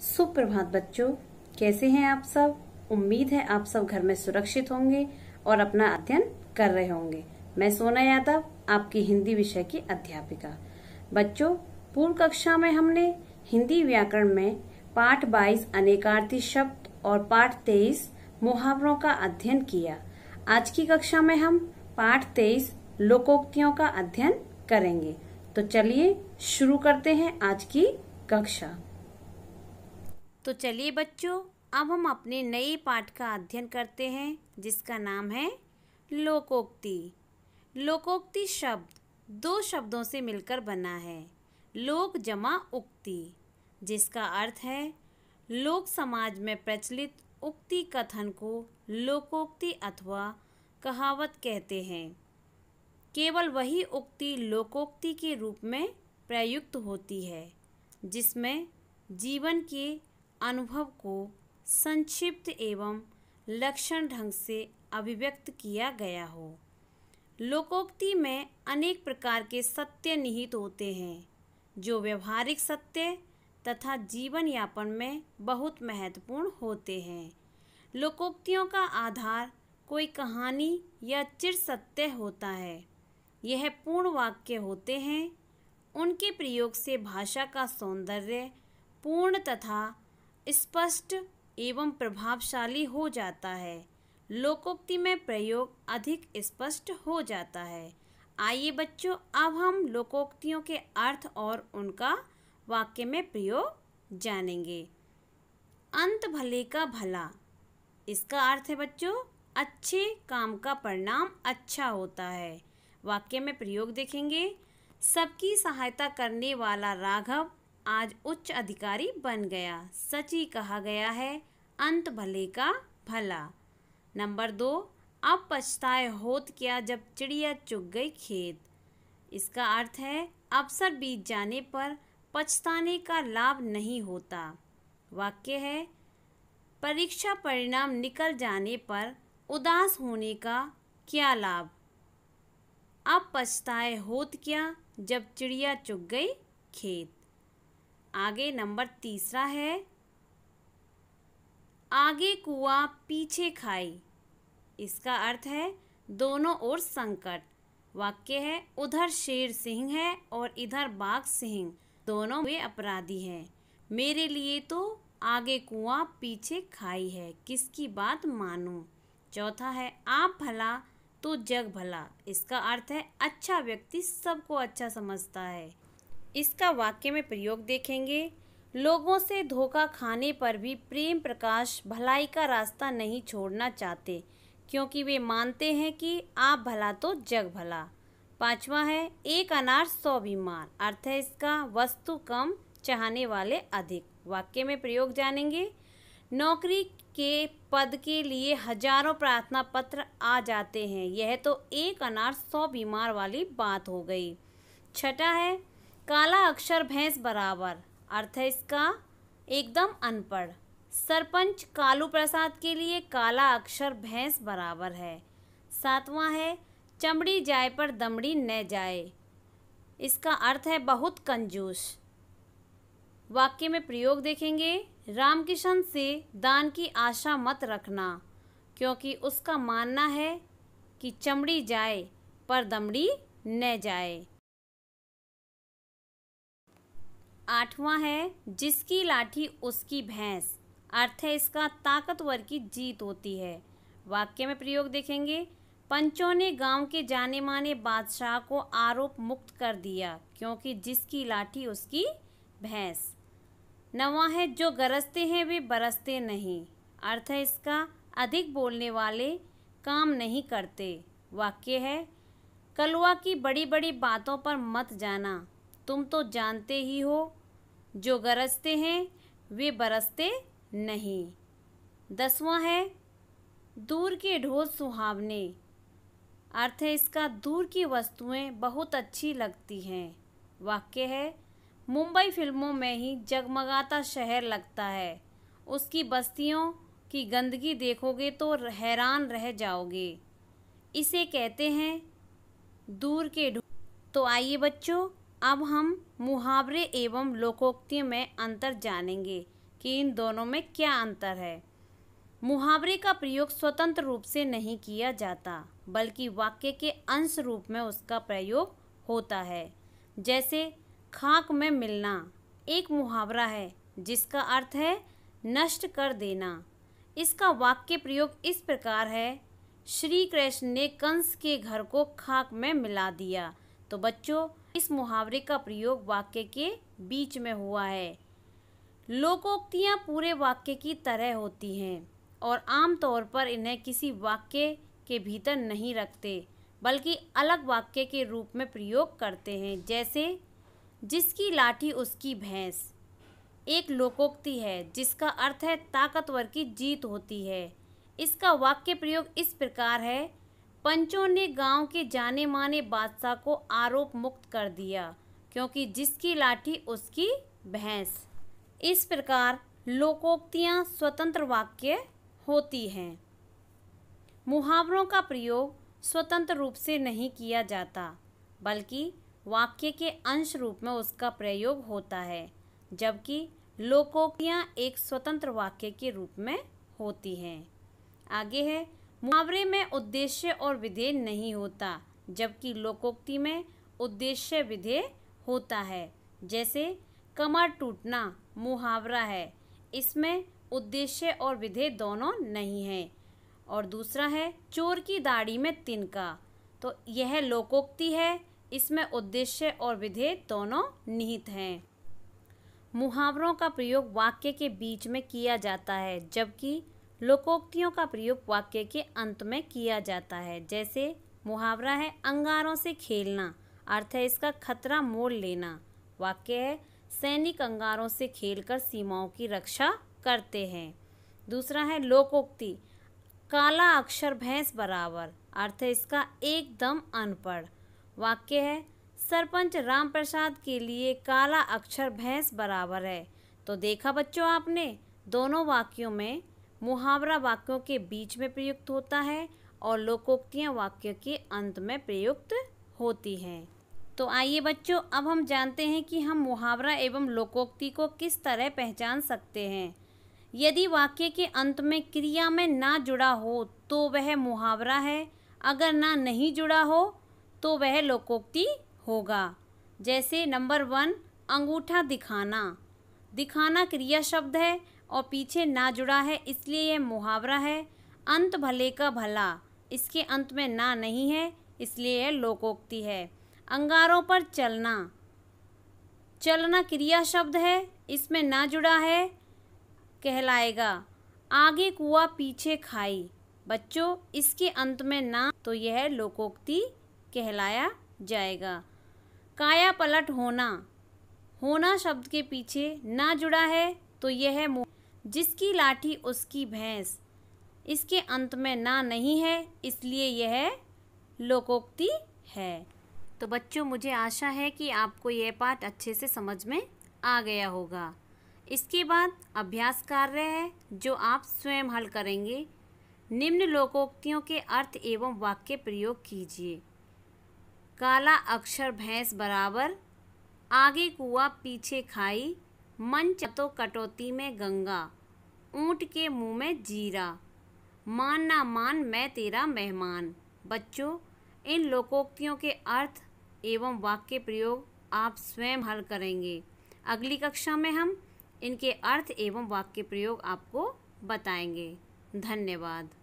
सुप्रभात बच्चों कैसे हैं आप सब उम्मीद है आप सब घर में सुरक्षित होंगे और अपना अध्ययन कर रहे होंगे मैं सोना यादव आपकी हिंदी विषय की अध्यापिका बच्चों पूर्व कक्षा में हमने हिंदी व्याकरण में पाठ 22 अनेकार्थी शब्द और पाठ 23 मुहावरों का अध्ययन किया आज की कक्षा में हम पाठ 23 लोकोक्तियों का अध्ययन करेंगे तो चलिए शुरू करते हैं आज की कक्षा तो चलिए बच्चों अब हम अपने नए पाठ का अध्ययन करते हैं जिसका नाम है लोकोक्ति लोकोक्ति शब्द दो शब्दों से मिलकर बना है लोक जमा उक्ति जिसका अर्थ है लोक समाज में प्रचलित उक्ति कथन को लोकोक्ति अथवा कहावत कहते हैं केवल वही उक्ति लोकोक्ति के रूप में प्रयुक्त होती है जिसमें जीवन के अनुभव को संक्षिप्त एवं लक्षण ढंग से अभिव्यक्त किया गया हो लोकोक्ति में अनेक प्रकार के सत्य निहित होते हैं जो व्यवहारिक सत्य तथा जीवन यापन में बहुत महत्वपूर्ण होते हैं लोकोक्तियों का आधार कोई कहानी या चिर सत्य होता है यह पूर्ण वाक्य होते हैं उनके प्रयोग से भाषा का सौंदर्य पूर्ण तथा स्पष्ट एवं प्रभावशाली हो जाता है लोकोक्ति में प्रयोग अधिक स्पष्ट हो जाता है आइए बच्चों अब हम लोकोक्तियों के अर्थ और उनका वाक्य में प्रयोग जानेंगे अंत भले का भला इसका अर्थ है बच्चों अच्छे काम का परिणाम अच्छा होता है वाक्य में प्रयोग देखेंगे सबकी सहायता करने वाला राघव आज उच्च अधिकारी बन गया सच ही कहा गया है अंत भले का भला नंबर दो अब पछताए होत क्या जब चिड़िया चुग गई खेत इसका अर्थ है अवसर बीत जाने पर पछताने का लाभ नहीं होता वाक्य है परीक्षा परिणाम निकल जाने पर उदास होने का क्या लाभ अब पछताए होत क्या जब चिड़िया चुग गई खेत आगे नंबर तीसरा है आगे कुआ पीछे खाई इसका अर्थ है दोनों ओर संकट वाक्य है उधर शेर सिंह है और इधर बाघ सिंह दोनों वे अपराधी हैं मेरे लिए तो आगे कुआ पीछे खाई है किसकी बात मानूं चौथा है आप भला तो जग भला इसका अर्थ है अच्छा व्यक्ति सबको अच्छा समझता है इसका वाक्य में प्रयोग देखेंगे लोगों से धोखा खाने पर भी प्रेम प्रकाश भलाई का रास्ता नहीं छोड़ना चाहते क्योंकि वे मानते हैं कि आप भला तो जग भला पांचवा है एक अनार सौ बीमार अर्थ है इसका वस्तु कम चाहने वाले अधिक वाक्य में प्रयोग जानेंगे नौकरी के पद के लिए हजारों प्रार्थना पत्र आ जाते हैं यह तो एक अनार सौ बीमार वाली बात हो गई छठा है काला अक्षर भैंस बराबर अर्थ है इसका एकदम अनपढ़ सरपंच कालू प्रसाद के लिए काला अक्षर भैंस बराबर है सातवां है चमड़ी जाए पर दमड़ी न जाए इसका अर्थ है बहुत कंजूस वाक्य में प्रयोग देखेंगे रामकिशन से दान की आशा मत रखना क्योंकि उसका मानना है कि चमड़ी जाए पर दमड़ी न जाए आठवां है जिसकी लाठी उसकी भैंस अर्थ है इसका ताकतवर की जीत होती है वाक्य में प्रयोग देखेंगे पंचों ने गांव के जाने माने बादशाह को आरोप मुक्त कर दिया क्योंकि जिसकी लाठी उसकी भैंस नवा है जो गरजते हैं वे बरसते नहीं अर्थ है इसका अधिक बोलने वाले काम नहीं करते वाक्य है कलवा की बड़ी बड़ी बातों पर मत जाना तुम तो जानते ही हो जो गरजते हैं वे बरसते नहीं दसवां है दूर के ढोल सुहावने अर्थ है इसका दूर की वस्तुएं बहुत अच्छी लगती हैं वाक्य है मुंबई फिल्मों में ही जगमगाता शहर लगता है उसकी बस्तियों की गंदगी देखोगे तो हैरान रह जाओगे इसे कहते हैं दूर के ढोल तो आइए बच्चों अब हम मुहावरे एवं लोकोक्ति में अंतर जानेंगे कि इन दोनों में क्या अंतर है मुहावरे का प्रयोग स्वतंत्र रूप से नहीं किया जाता बल्कि वाक्य के अंश रूप में उसका प्रयोग होता है जैसे खाक में मिलना एक मुहावरा है जिसका अर्थ है नष्ट कर देना इसका वाक्य प्रयोग इस प्रकार है श्री कृष्ण ने कंस के घर को खाक में मिला दिया तो बच्चों इस मुहावरे का प्रयोग वाक्य के बीच में हुआ है लोकोक्तियाँ पूरे वाक्य की तरह होती हैं और आमतौर पर इन्हें किसी वाक्य के भीतर नहीं रखते बल्कि अलग वाक्य के रूप में प्रयोग करते हैं जैसे जिसकी लाठी उसकी भैंस एक लोकोक्ति है जिसका अर्थ है ताकतवर की जीत होती है इसका वाक्य प्रयोग इस प्रकार है पंचों ने गांव के जाने माने बादशाह को आरोप मुक्त कर दिया क्योंकि जिसकी लाठी उसकी भैंस इस प्रकार लोकोक्तियां स्वतंत्र वाक्य होती हैं मुहावरों का प्रयोग स्वतंत्र रूप से नहीं किया जाता बल्कि वाक्य के अंश रूप में उसका प्रयोग होता है जबकि लोकोक्तियाँ एक स्वतंत्र वाक्य के रूप में होती हैं आगे है मुहावरे में उद्देश्य और विधेय नहीं होता जबकि लोकोक्ति में उद्देश्य विधेय होता है जैसे कमर टूटना मुहावरा है इसमें उद्देश्य और विधेय दोनों नहीं है और दूसरा है चोर की दाढ़ी में तिनका तो यह लोकोक्ति है इसमें उद्देश्य और विधेय दोनों निहित हैं मुहावरों का प्रयोग वाक्य के बीच में किया जाता है जबकि लोकोक्तियों का प्रयोग वाक्य के अंत में किया जाता है जैसे मुहावरा है अंगारों से खेलना अर्थ है इसका खतरा मोड़ लेना वाक्य है सैनिक अंगारों से खेलकर सीमाओं की रक्षा करते हैं दूसरा है लोकोक्ति काला अक्षर भैंस बराबर अर्थ है इसका एकदम अनपढ़ वाक्य है सरपंच राम प्रसाद के लिए काला अक्षर भैंस बराबर है तो देखा बच्चों आपने दोनों वाक्यों में मुहावरा वाक्यों के बीच में प्रयुक्त होता है और लोकोक्तियाँ वाक्य के अंत में प्रयुक्त होती हैं तो आइए बच्चों अब हम जानते हैं कि हम मुहावरा एवं लोकोक्ति को किस तरह पहचान सकते हैं यदि वाक्य के अंत में क्रिया में ना जुड़ा हो तो वह मुहावरा है अगर ना नहीं जुड़ा हो तो वह लोकोक्ति होगा जैसे नंबर वन अंगूठा दिखाना दिखाना क्रिया शब्द है और पीछे ना जुड़ा है इसलिए यह मुहावरा है अंत भले का भला इसके अंत में ना नहीं है इसलिए यह लोकोक्ति है अंगारों पर चलना चलना क्रिया शब्द है इसमें ना जुड़ा है कहलाएगा आगे कुआ पीछे खाई बच्चों इसके अंत में ना तो यह लोकोक्ति कहलाया जाएगा काया पलट होना होना शब्द के पीछे ना जुड़ा है तो यह जिसकी लाठी उसकी भैंस इसके अंत में ना नहीं है इसलिए यह लोकोक्ति है तो बच्चों मुझे आशा है कि आपको यह पाठ अच्छे से समझ में आ गया होगा इसके बाद अभ्यास कार्य है जो आप स्वयं हल करेंगे निम्न लोकोक्तियों के अर्थ एवं वाक्य प्रयोग कीजिए काला अक्षर भैंस बराबर आगे कुआ पीछे खाई मन चतो कटौती में गंगा ऊँट के मुंह में जीरा मान ना मान मैं तेरा मेहमान बच्चों इन लोकोक्तियों के अर्थ एवं वाक्य प्रयोग आप स्वयं हल करेंगे अगली कक्षा में हम इनके अर्थ एवं वाक्य प्रयोग आपको बताएंगे धन्यवाद